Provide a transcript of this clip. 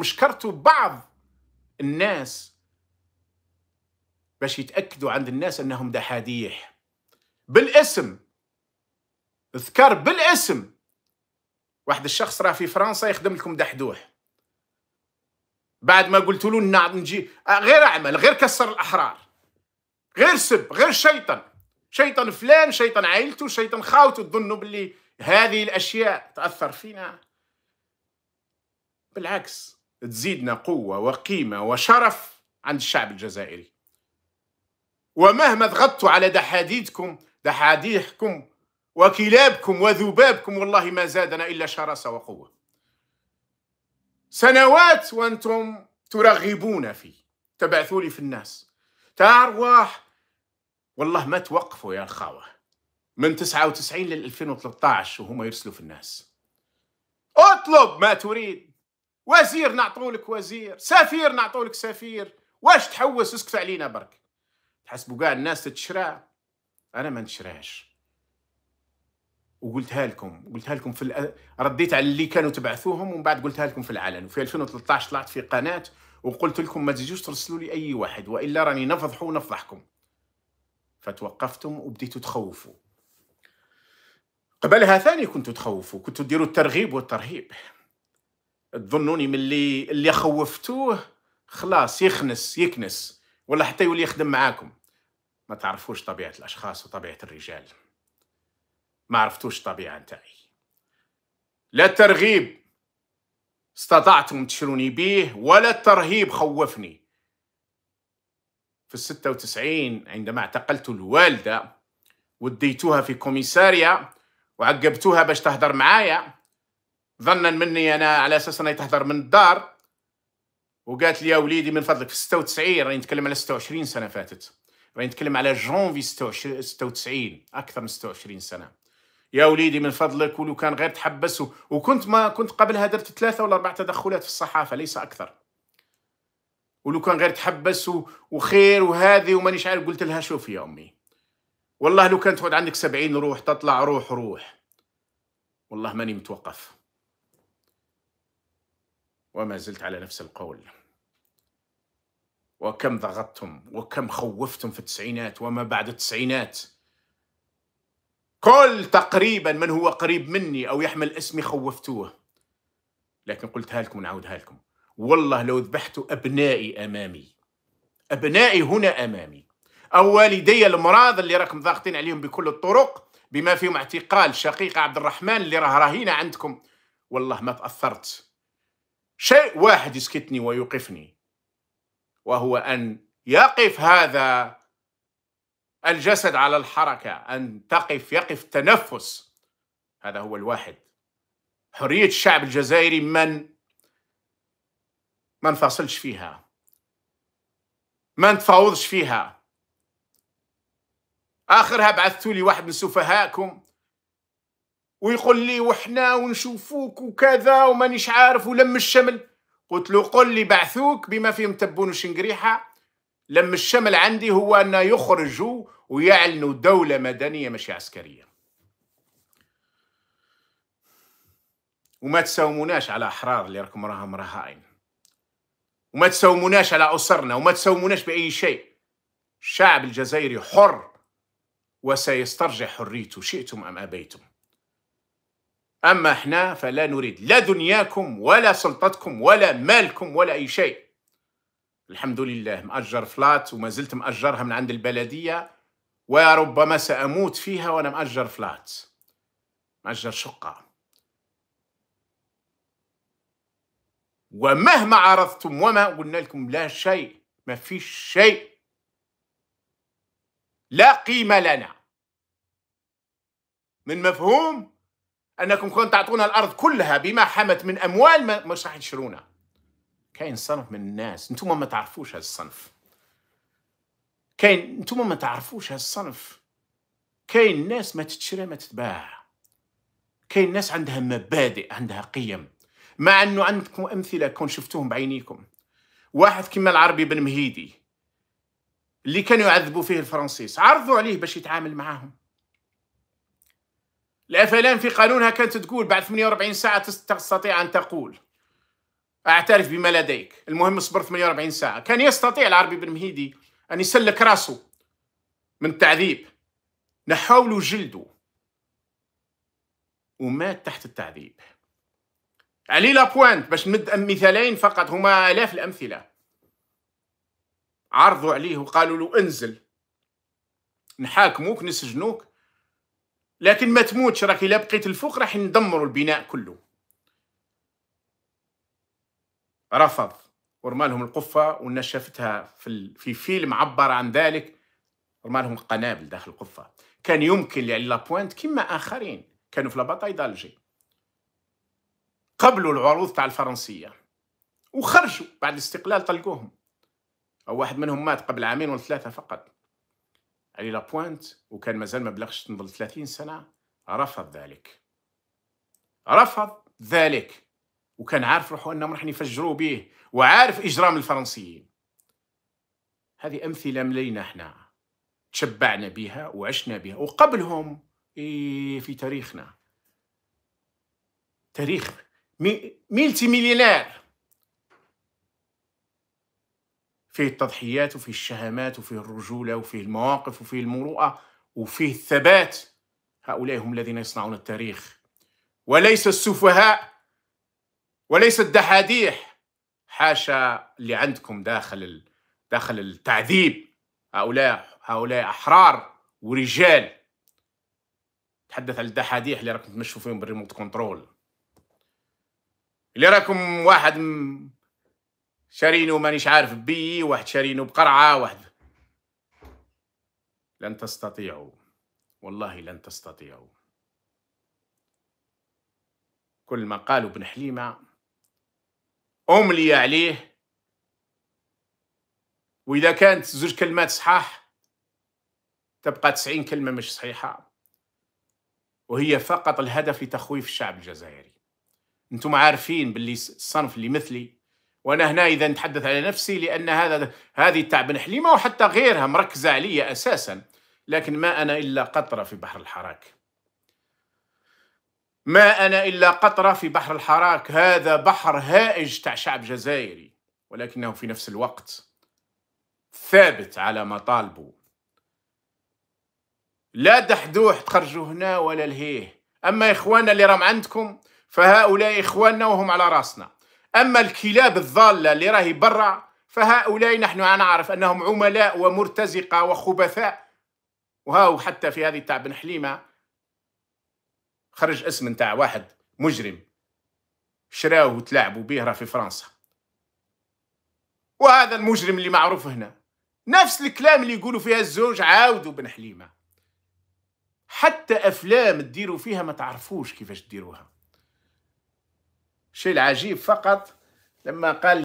انكم شكرتوا بعض الناس باش يتاكدوا عند الناس انهم دحاديح بالاسم اذكر بالاسم واحد الشخص راه في فرنسا يخدم لكم دحدوح بعد ما قلت له نجي آه، غير اعمل غير كسر الاحرار غير سب غير شيطان شيطان فلان شيطان عائلته شيطان خاوته تظنوا باللي هذه الاشياء تاثر فينا بالعكس تزيدنا قوة وقيمة وشرف عند الشعب الجزائري ومهما ضغطتوا على دحاديدكم دحاديحكم وكلابكم وذبابكم والله ما زادنا إلا شراسة وقوة سنوات وأنتم ترغبون في تبعثوا لي في الناس تارواح والله ما توقفوا يا الخاوة من 99 لل 2013 وهم يرسلوا في الناس اطلب ما تريد وزير نعطولك وزير سفير نعطولك سفير واش تحوس اسكت علينا برك تحسبوا كاع الناس تتشرع انا ما نشراش وقلتها لكم قلتها لكم في رديت على اللي كانوا تبعثوهم ومن بعد قلتها لكم في العلن وفي 2013 طلعت في قناه وقلت لكم ما تجوش ترسلوا لي اي واحد والا راني نفضحوا ونفضحكم فتوقفتم وبديتوا تخوفوا قبلها ثاني كنتوا تخوفوا كنتوا ديروا الترغيب والترهيب تظنوني من اللي اللي خوفتوه خلاص يخنس يكنس ولا حتى يولي يخدم معاكم ما تعرفوش طبيعة الأشخاص وطبيعة الرجال ما عرفتوش الطبيعة تاعي لا الترغيب استطعتم تشروني بيه ولا الترهيب خوفني في الستة وتسعين عندما اعتقلت الوالدة وديتوها في كوميساريا وعقبتوها باش تهدر معايا ظنا مني انا على اساس انها تهضر من الدار وقالت لي يا وليدي من فضلك في 96 راني نتكلم على 26 سنه فاتت راني نتكلم على جونفي 96 اكثر من 26 سنه يا وليدي من فضلك ولو كان غير تحبس و... وكنت ما كنت قبلها درت ثلاثه ولا اربع تدخلات في الصحافه ليس اكثر ولو كان غير تحبس و... وخير وهذه ومانيش عارف قلت لها شوفي يا امي والله لو كانت تقعد عندك سبعين روح تطلع روح روح والله ماني متوقف وما زلت على نفس القول وكم ضغطتم وكم خوفتم في التسعينات وما بعد التسعينات كل تقريبا من هو قريب مني أو يحمل اسمي خوفتوه لكن قلتها لكم ونعودها لكم والله لو ذبحت أبنائي أمامي أبنائي هنا أمامي أو والدي المراض اللي راكم ضاغطين عليهم بكل الطرق بما فيهم اعتقال شقيق عبد الرحمن اللي راه رهينة عندكم والله ما تأثرت شيء واحد يسكتني ويوقفني وهو ان يقف هذا الجسد على الحركه ان تقف يقف تنفس هذا هو الواحد حريه الشعب الجزائري من ما نفاصلش فيها ما نتفاوضش فيها اخرها بعثتوا لي واحد من سفهائكم ويقول لي وحنا ونشوفوك وكذا ومانيش عارف ولم الشمل قلت له قل لي بعثوك بما فيهم تبون وشنقريحة لم الشمل عندي هو أن يخرجوا ويعلنوا دولة مدنية مش عسكرية وما تساوموناش على أحرار اللي راكم راهم رهائن وما تساوموناش على أسرنا وما تساوموناش بأي شيء الشعب الجزائري حر وسيسترجع حريته شئتم أم أبيتم أما إحنا فلا نريد لا دنياكم ولا سلطتكم ولا مالكم ولا أي شيء الحمد لله مأجر فلات وما زلت مأجرها من عند البلدية وربما سأموت فيها وأنا مأجر فلات مأجر شقة ومهما عرضتم وما قلنا لكم لا شيء ما فيش شيء لا قيمة لنا من مفهوم انكم كون تعطونا الارض كلها بما حمت من اموال ما مش راح تشرونا كاين صنف من الناس انتم ما تعرفوش هذا الصنف كاين انتم ما تعرفوش هذا الصنف كاين ناس ما تتشرى ما تتباع كاين ناس عندها مبادئ عندها قيم مع انه عندكم امثله كون شفتوهم بعينيكم واحد كما العربي بن مهيدي اللي كانوا يعذبوا فيه الفرنسيس عرضوا عليه باش يتعامل معاهم الافلام في قانونها كانت تقول بعد 48 ساعه تستطيع ان تقول اعترف بما لديك المهم اصبر 48 ساعه كان يستطيع العربي بن مهيدي ان يسلك راسه من التعذيب نحوا له جلده ومات تحت التعذيب علي لابوانت باش نمد مثالين فقط هما الاف الامثله عرضوا عليه وقالوا له انزل نحاكموك نسجنوك لكن ما تموتش راك الا بقيت الفوق راح ندمروا البناء كله رفض ورمالهم القفة والناس شافتها في, في فيلم عبر عن ذلك ورمالهم قنابل داخل القفة كان يمكن لعلي لابوينت كما آخرين كانوا في لاباتاي دالجي قبلوا العروض تاع الفرنسية وخرجوا بعد الاستقلال طلقوهم أو واحد منهم مات قبل عامين ولا ثلاثة فقط علي لابوينت وكان مازال ما بلغش تنظل 30 سنة رفض ذلك رفض ذلك وكان عارف روحه أنهم راح يفجروا به وعارف إجرام الفرنسيين هذه أمثلة ملينا احنا تشبعنا بها وعشنا بها وقبلهم في تاريخنا تاريخ ميلتي مليونير فيه التضحيات وفيه الشهامات وفيه الرجولة وفيه المواقف وفيه المروءة وفيه الثبات هؤلاء هم الذين يصنعون التاريخ وليس السفهاء وليس الدحاديح حاشا اللي عندكم داخل داخل التعذيب هؤلاء هؤلاء أحرار ورجال تحدث على الدحاديح اللي راكم تمشوا فيهم بالريموت كنترول اللي راكم واحد شارينو مانيش عارف بي واحد شارينو بقرعة واحد لن تستطيعوا والله لن تستطيعوا كل ما قالوا بن حليمة أملي عليه وإذا كانت زوج كلمات صحاح تبقى تسعين كلمة مش صحيحة وهي فقط الهدف لتخويف الشعب الجزائري انتم عارفين باللي الصنف اللي مثلي وانا هنا اذا نتحدث على نفسي لان هذا هذه تاع بن حليمه وحتى غيرها مركزه عليا اساسا لكن ما انا الا قطره في بحر الحراك ما انا الا قطره في بحر الحراك هذا بحر هائج تاع شعب جزائري ولكنه في نفس الوقت ثابت على مطالبه لا دحدوح تخرجوا هنا ولا لهيه اما اخواننا اللي راهم عندكم فهؤلاء اخواننا وهم على راسنا أما الكلاب الضالة اللي راهي برا فهؤلاء نحن نعرف أنهم عملاء ومرتزقة وخبثاء وهاو حتى في هذه تاع بن حليمة خرج اسم تاع واحد مجرم شراه وتلعبوا به راه في فرنسا وهذا المجرم اللي معروف هنا نفس الكلام اللي يقولوا فيها الزوج عاودوا بن حليمه حتى افلام تديروا فيها ما تعرفوش كيفاش تديروها الشيء العجيب فقط لما قال